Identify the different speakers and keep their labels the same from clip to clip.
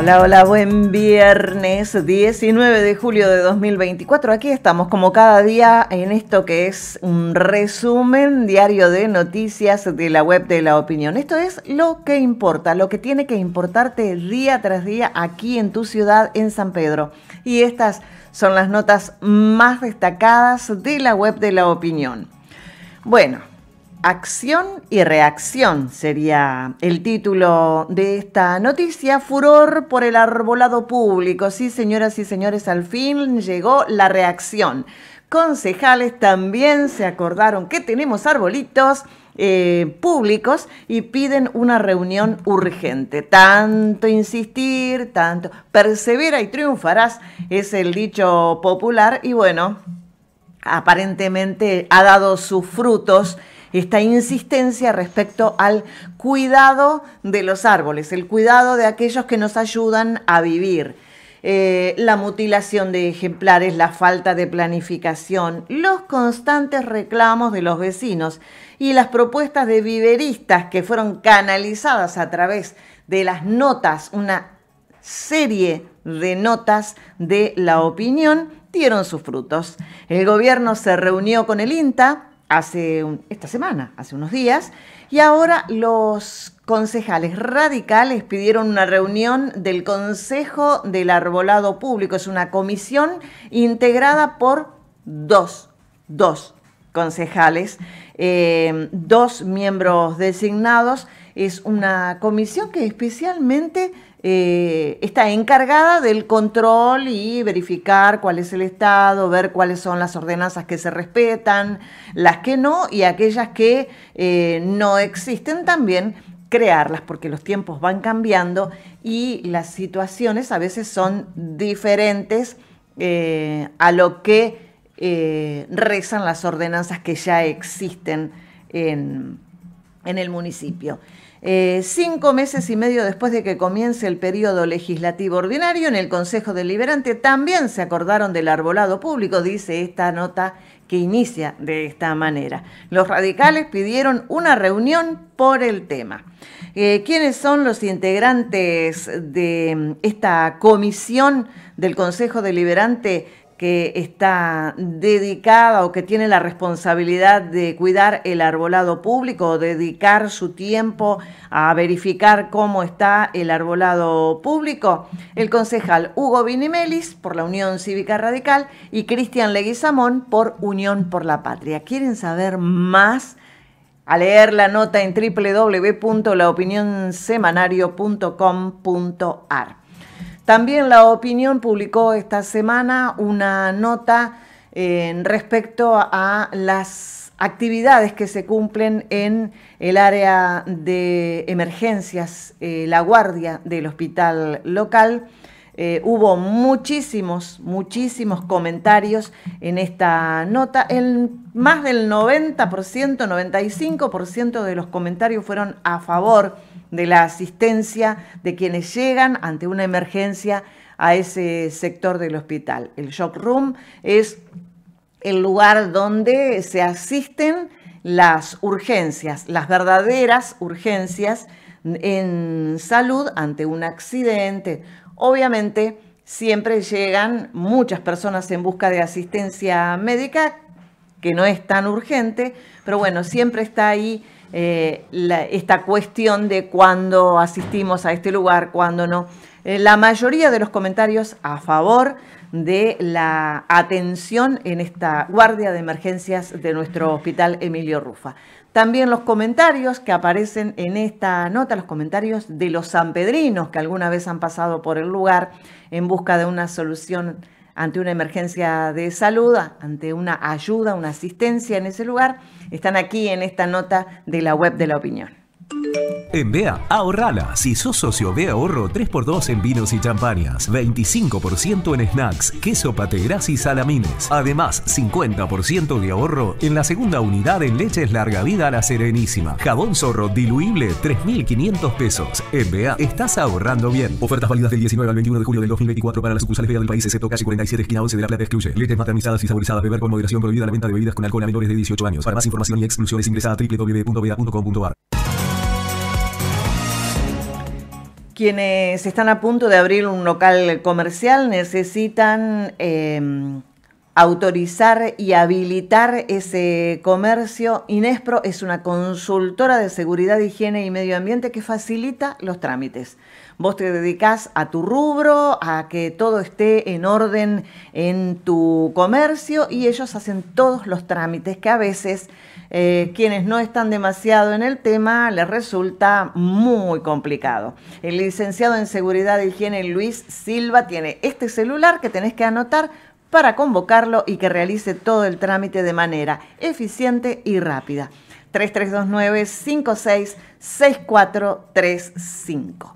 Speaker 1: Hola, hola, buen viernes 19 de julio de 2024. Aquí estamos como cada día en esto que es un resumen diario de noticias de la web de la opinión. Esto es lo que importa, lo que tiene que importarte día tras día aquí en tu ciudad, en San Pedro. Y estas son las notas más destacadas de la web de la opinión. Bueno, Acción y reacción sería el título de esta noticia. Furor por el arbolado público. Sí, señoras y señores, al fin llegó la reacción. Concejales también se acordaron que tenemos arbolitos. Eh, públicos y piden una reunión urgente. Tanto insistir, tanto persevera y triunfarás es el dicho popular y bueno, aparentemente ha dado sus frutos esta insistencia respecto al cuidado de los árboles, el cuidado de aquellos que nos ayudan a vivir. Eh, la mutilación de ejemplares, la falta de planificación, los constantes reclamos de los vecinos y las propuestas de viveristas que fueron canalizadas a través de las notas, una serie de notas de la opinión, dieron sus frutos. El gobierno se reunió con el INTA hace esta semana, hace unos días, y ahora los concejales radicales pidieron una reunión del Consejo del Arbolado Público. Es una comisión integrada por dos, dos concejales, eh, dos miembros designados es una comisión que especialmente eh, está encargada del control y verificar cuál es el estado, ver cuáles son las ordenanzas que se respetan, las que no y aquellas que eh, no existen también crearlas porque los tiempos van cambiando y las situaciones a veces son diferentes eh, a lo que rezan las ordenanzas que ya existen en en el municipio. Eh, cinco meses y medio después de que comience el periodo legislativo ordinario, en el Consejo Deliberante también se acordaron del arbolado público, dice esta nota que inicia de esta manera. Los radicales pidieron una reunión por el tema. Eh, ¿Quiénes son los integrantes de esta comisión del Consejo Deliberante? que está dedicada o que tiene la responsabilidad de cuidar el arbolado público, dedicar su tiempo a verificar cómo está el arbolado público, el concejal Hugo Vinimelis por la Unión Cívica Radical y Cristian Leguizamón por Unión por la Patria. ¿Quieren saber más? A leer la nota en www.laopinionsemanario.com.ar. También la opinión publicó esta semana una nota eh, en respecto a las actividades que se cumplen en el área de emergencias, eh, la guardia del hospital local. Eh, hubo muchísimos, muchísimos comentarios en esta nota. más del 90%, 95% de los comentarios fueron a favor de la asistencia de quienes llegan ante una emergencia a ese sector del hospital. El shock room es el lugar donde se asisten las urgencias, las verdaderas urgencias en salud ante un accidente. Obviamente, siempre llegan muchas personas en busca de asistencia médica, que no es tan urgente, pero bueno, siempre está ahí eh, esta cuestión de cuándo asistimos a este lugar, cuándo no. Eh, la mayoría de los comentarios a favor de la atención en esta guardia de emergencias de nuestro hospital Emilio Rufa. También los comentarios que aparecen en esta nota, los comentarios de los sanpedrinos que alguna vez han pasado por el lugar en busca de una solución ante una emergencia de salud, ante una ayuda, una asistencia en ese lugar, están aquí en esta nota de la web de la opinión. En BEA, ahorrala. Si sos socio de ahorro 3x2 en vinos y champañas, 25% en snacks, queso pategras y salamines. Además, 50% de ahorro en la segunda unidad en leches larga vida a la serenísima. Jabón zorro diluible, 3.500 pesos. En BEA, estás ahorrando bien. Ofertas válidas del 19 al 21 de julio del 2024 para las sucursales BEA del país, excepto calle 47, esquina 11 de La Plata, excluye. Leches maternizadas y saborizadas. Beber con moderación prohibida la venta de bebidas con alcohol a menores de 18 años. Para más información y exclusiones ingresa a www.bea.com.ar. Quienes están a punto de abrir un local comercial necesitan em, autorizar y habilitar ese comercio. Inespro es una consultora de seguridad, higiene y medio ambiente que facilita los trámites. Vos te dedicas a tu rubro, a que todo esté en orden en tu comercio y ellos hacen todos los trámites que a veces eh, quienes no están demasiado en el tema les resulta muy complicado. El licenciado en seguridad, e higiene Luis Silva tiene este celular que tenés que anotar para convocarlo y que realice todo el trámite de manera eficiente y rápida. 3329-566435.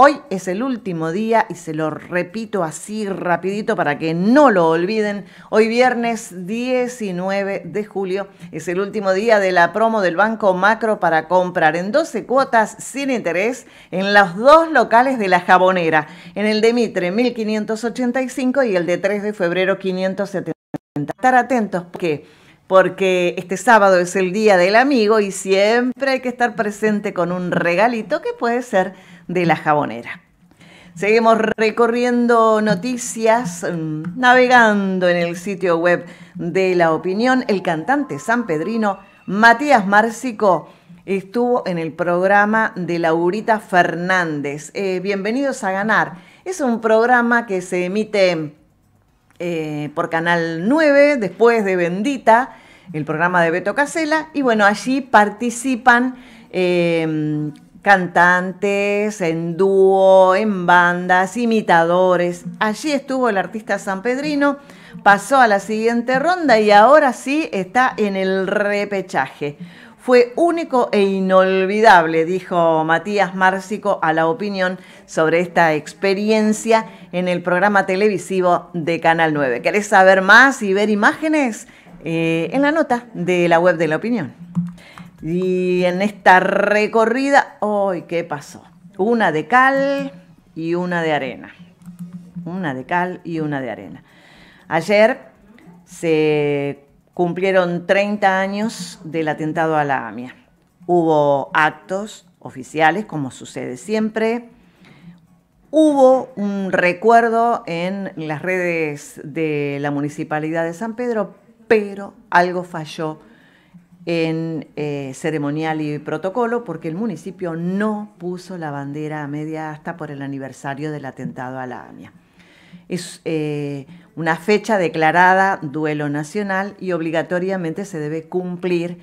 Speaker 1: Hoy es el último día y se lo repito así rapidito para que no lo olviden. Hoy viernes 19 de julio es el último día de la promo del Banco Macro para comprar en 12 cuotas sin interés en los dos locales de la jabonera, en el de Mitre 1585 y el de 3 de febrero 570. Estar atentos porque porque este sábado es el Día del Amigo y siempre hay que estar presente con un regalito que puede ser de la jabonera. Seguimos recorriendo noticias, mm, navegando en el sitio web de La Opinión. El cantante sanpedrino Matías Márcico estuvo en el programa de Laurita Fernández. Eh, bienvenidos a Ganar. Es un programa que se emite eh, por Canal 9, después de Bendita, el programa de Beto Casela. Y bueno, allí participan... Eh, cantantes, en dúo, en bandas, imitadores. Allí estuvo el artista San Pedrino, pasó a la siguiente ronda y ahora sí está en el repechaje. Fue único e inolvidable, dijo Matías Márcico a la opinión sobre esta experiencia en el programa televisivo de Canal 9. ¿Querés saber más y ver imágenes? Eh, en la nota de la web de la opinión. Y en esta recorrida, ¡ay, qué pasó! Una de cal y una de arena. Una de cal y una de arena. Ayer se cumplieron 30 años del atentado a la AMIA. Hubo actos oficiales, como sucede siempre. Hubo un recuerdo en las redes de la Municipalidad de San Pedro, pero algo falló en eh, ceremonial y protocolo porque el municipio no puso la bandera a media hasta por el aniversario del atentado a la AMIA. Es eh, una fecha declarada duelo nacional y obligatoriamente se debe cumplir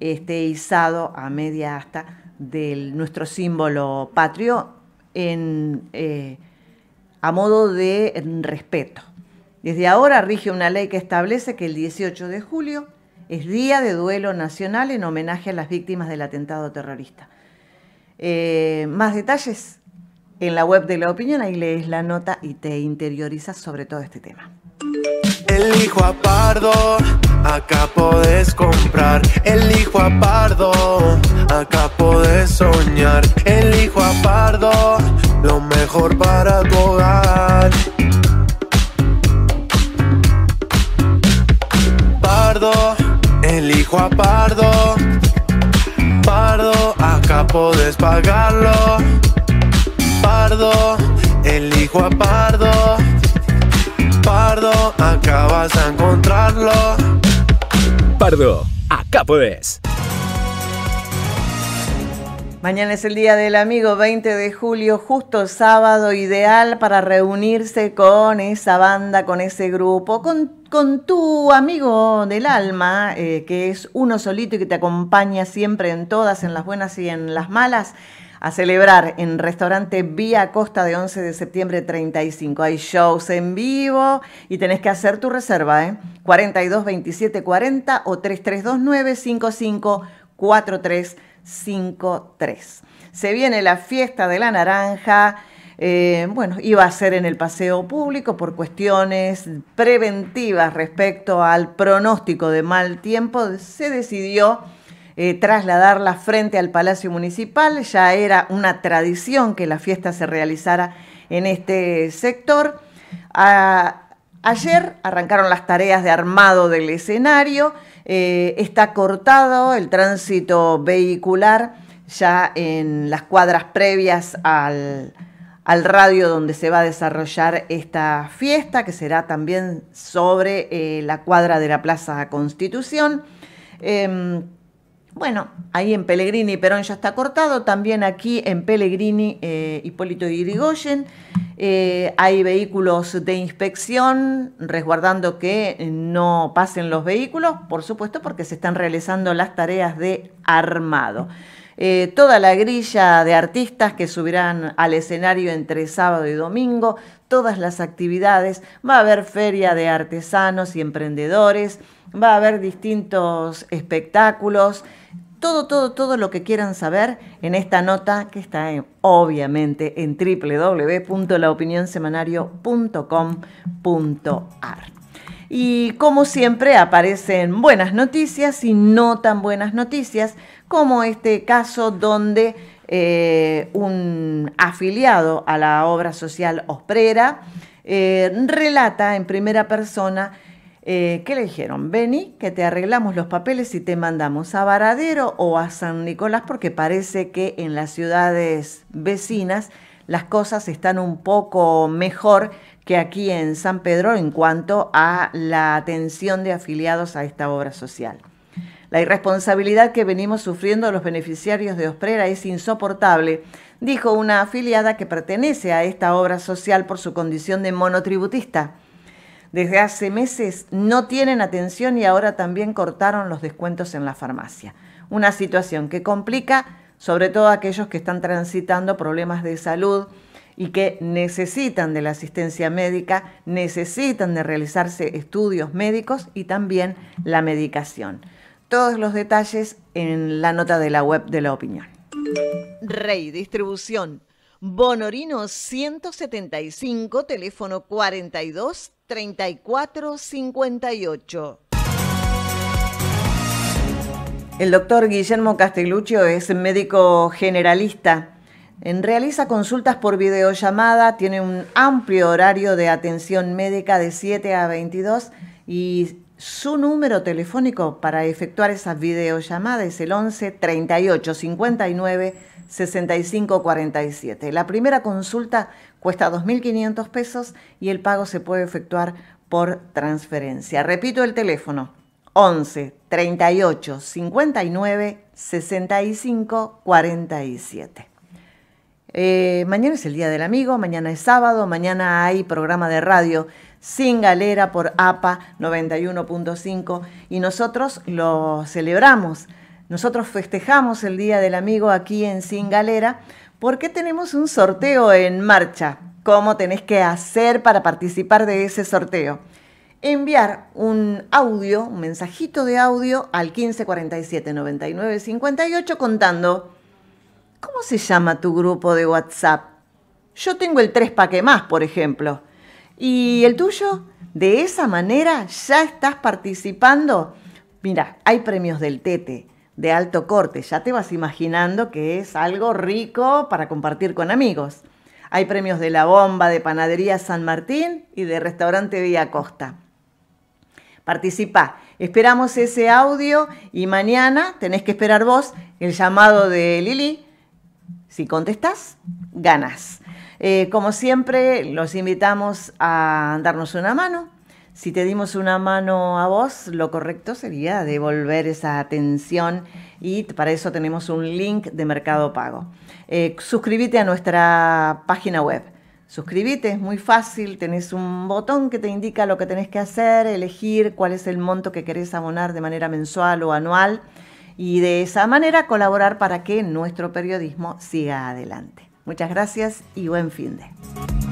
Speaker 1: este izado a media asta de nuestro símbolo patrio en, eh, a modo de respeto. Desde ahora rige una ley que establece que el 18 de julio es Día de Duelo Nacional en homenaje a las víctimas del atentado terrorista. Eh, más detalles en la web de La Opinión, ahí lees la nota y te interiorizas sobre todo este tema. hijo a Pardo, acá podés comprar. hijo a Pardo, acá podés soñar. hijo a Pardo, lo mejor para podés pagarlo. Pardo, elijo a Pardo. Pardo, acá vas a encontrarlo. Pardo, acá puedes. Mañana es el Día del Amigo, 20 de julio, justo sábado ideal para reunirse con esa banda, con ese grupo, con, tu amigo del alma, eh, que es uno solito y que te acompaña siempre en todas, en las buenas y en las malas, a celebrar en restaurante Vía Costa de 11 de septiembre 35. Hay shows en vivo y tenés que hacer tu reserva, ¿eh? 42 27 o 3329 55 4353. Se viene la fiesta de la naranja. Eh, bueno, iba a ser en el paseo público por cuestiones preventivas respecto al pronóstico de mal tiempo. Se decidió eh, trasladarla frente al Palacio Municipal. Ya era una tradición que la fiesta se realizara en este sector. ayer arrancaron las tareas de armado del escenario eh, está cortado el tránsito vehicular ya en las cuadras previas al, radio donde se va a desarrollar esta fiesta, que será también sobre eh, la cuadra de la Plaza Constitución. Em, bueno, ahí en Pellegrini Perón ya está cortado, también aquí en Pellegrini eh, Hipólito y Irigoyen. Eh, hay vehículos de inspección resguardando que no pasen los vehículos, por supuesto, porque se están realizando las tareas de armado. Eh, toda la grilla de artistas que subirán al escenario entre sábado y domingo, todas las actividades, va a haber feria de artesanos y emprendedores, va a haber distintos espectáculos, todo, todo, todo lo que quieran saber en esta nota que está eh, obviamente en www.laopinionsemanario.com.ar. Y como siempre aparecen buenas noticias y no tan buenas noticias, como este caso donde eh, un afiliado a la obra social Osprera eh, relata en primera persona eh, ¿Qué le dijeron? Vení, que te arreglamos los papeles y te mandamos a Varadero o a San Nicolás, porque parece que en las ciudades vecinas las cosas están un poco mejor que aquí en San Pedro en cuanto a la atención de afiliados a esta obra social. La irresponsabilidad que venimos sufriendo los beneficiarios de Osprera es insoportable, dijo una afiliada que pertenece a esta obra social por su condición de monotributista desde hace meses no tienen atención y ahora también cortaron los descuentos en la farmacia. Una situación que complica sobre todo aquellos que están transitando problemas de salud y que necesitan de la asistencia médica, necesitan de realizarse estudios médicos y también la medicación. Todos los detalles en la nota de la web de la opinión. Rey Distribución. Bonorino 175, teléfono 42 3458. El doctor Guillermo Castelluccio es médico generalista. Realiza consultas por videollamada, tiene un amplio horario de atención médica de 7 a 22 y su número telefónico para efectuar esas videollamada es el 11 38 59 6547. La primera consulta cuesta 2.500 pesos y el pago se puede efectuar por transferencia. Repito el teléfono, 11 38 59 65 47. mañana es el Día del Amigo, mañana es sábado, mañana hay programa de radio sin galera por APA 91.5 y nosotros lo celebramos nosotros festejamos el Día del Amigo aquí en Galera porque tenemos un sorteo en marcha. ¿Cómo tenés que hacer para participar de ese sorteo? Enviar un audio, un mensajito de audio al 1547 99 contando ¿Cómo se llama tu grupo de WhatsApp? Yo tengo el 3 paque más, por ejemplo. ¿Y el tuyo? De esa manera ya estás participando. Mira, hay premios del Tete, de alto corte. Ya te vas imaginando que es algo rico para compartir con amigos. Hay premios de La Bomba, de Panadería San Martín y de Restaurante Villa Costa. Participa. Esperamos ese audio y mañana tenés que esperar vos el llamado de Lili. Si contestás, ganas. Eh, como siempre, los invitamos a darnos una mano, si te dimos una mano a vos, lo correcto sería devolver esa atención y para eso tenemos un link de Mercado Pago. Eh, suscríbete a nuestra página web. Suscríbete, es muy fácil, tenés un botón que te indica lo que tenés que hacer, elegir cuál es el monto que querés abonar de manera mensual o anual y de esa manera colaborar para que nuestro periodismo siga adelante. Muchas gracias y buen fin de.